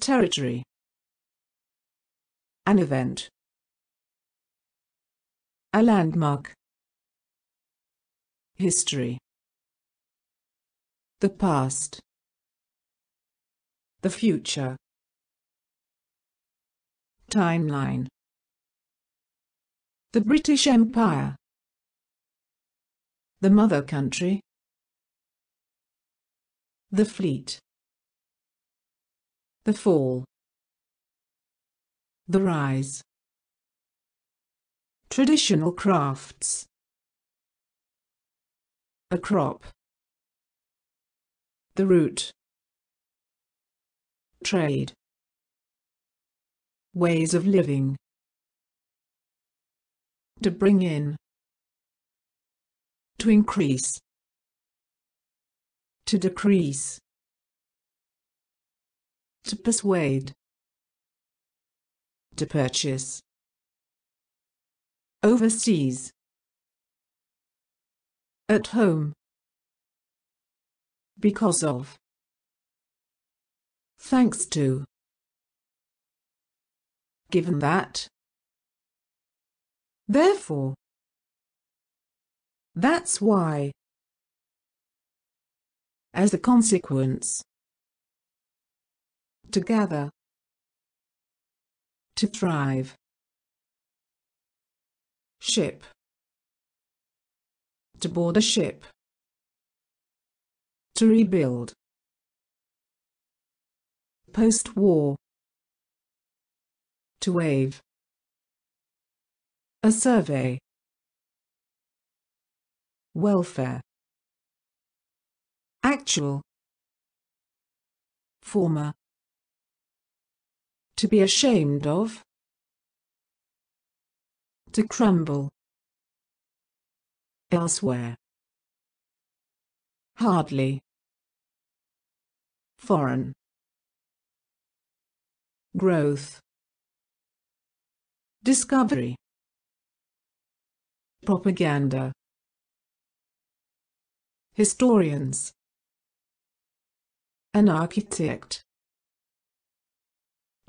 Territory. An event. A landmark. History. The past. The future. Timeline. The British Empire. The mother country. The fleet. The fall. The rise. Traditional crafts. A crop. The root. Trade. Ways of living. To bring in. To increase. To decrease. To persuade. To purchase. Overseas. At home. Because of. Thanks to. Given that. Therefore. That's why. As a consequence to gather, to thrive, ship, to board a ship, to rebuild, post-war, to wave, a survey, welfare, actual, former, to be ashamed of. To crumble. Elsewhere. Hardly. Foreign. Growth. Discovery. Propaganda. Historians. An architect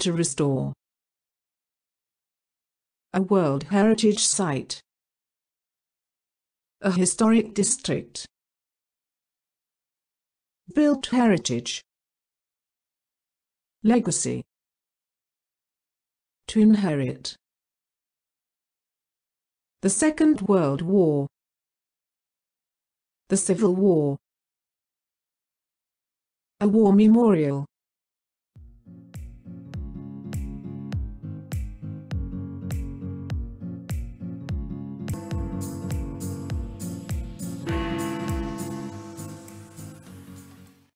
to restore a World Heritage Site, a historic district, built heritage, legacy, to inherit. The Second World War, the Civil War, a war memorial.